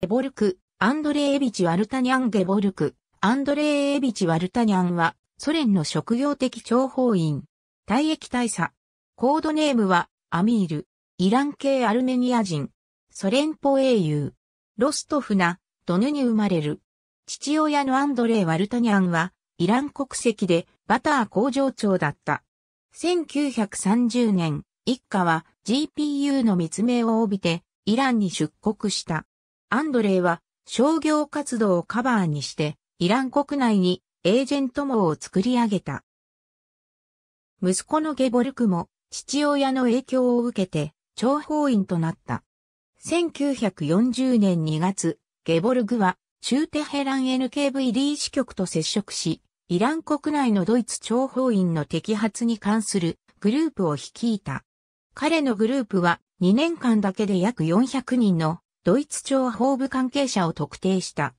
ゲボルク、アンドレーエビチ・ワルタニャン・ゲボルク、アンドレーエビチ・ワルタニャンは、ソ連の職業的諜報員。退役大佐。コードネームは、アミール。イラン系アルメニア人。ソ連邦英雄。ロストフナ、ドヌに生まれる。父親のアンドレー・ワルタニャンは、イラン国籍で、バター工場長だった。1930年、一家は GPU の密命を帯びて、イランに出国した。アンドレイは商業活動をカバーにして、イラン国内にエージェント網を作り上げた。息子のゲボルクも父親の影響を受けて諜報員となった。1940年2月、ゲボルグは中テヘラン NKVD 支局と接触し、イラン国内のドイツ諜報員の摘発に関するグループを率いた。彼のグループは2年間だけで約400人のドイツ諜報部関係者を特定した。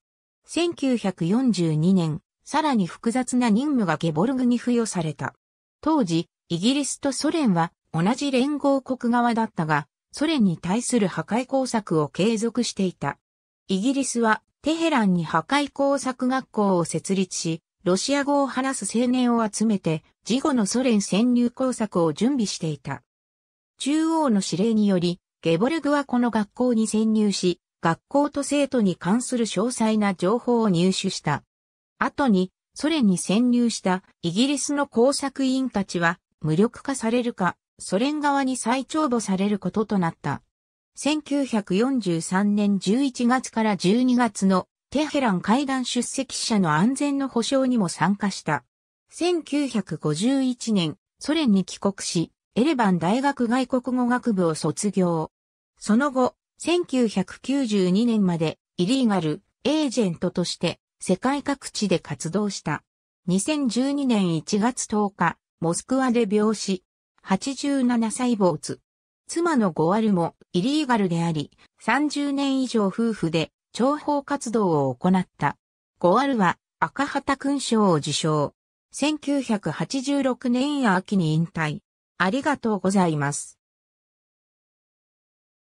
1942年、さらに複雑な任務がゲボルグに付与された。当時、イギリスとソ連は同じ連合国側だったが、ソ連に対する破壊工作を継続していた。イギリスはテヘランに破壊工作学校を設立し、ロシア語を話す青年を集めて、事後のソ連潜入工作を準備していた。中央の指令により、ゲボルグはこの学校に潜入し、学校と生徒に関する詳細な情報を入手した。後に、ソ連に潜入したイギリスの工作員たちは、無力化されるか、ソ連側に再帳簿されることとなった。1943年11月から12月のテヘラン会談出席者の安全の保障にも参加した。1951年、ソ連に帰国し、エレバン大学外国語学部を卒業。その後、1992年までイリーガル、エージェントとして世界各地で活動した。2012年1月10日、モスクワで病死。87歳主。妻のゴアルもイリーガルであり、30年以上夫婦で重報活動を行った。ゴアルは赤旗勲章を受賞。1986年秋に引退。ありがとうございます。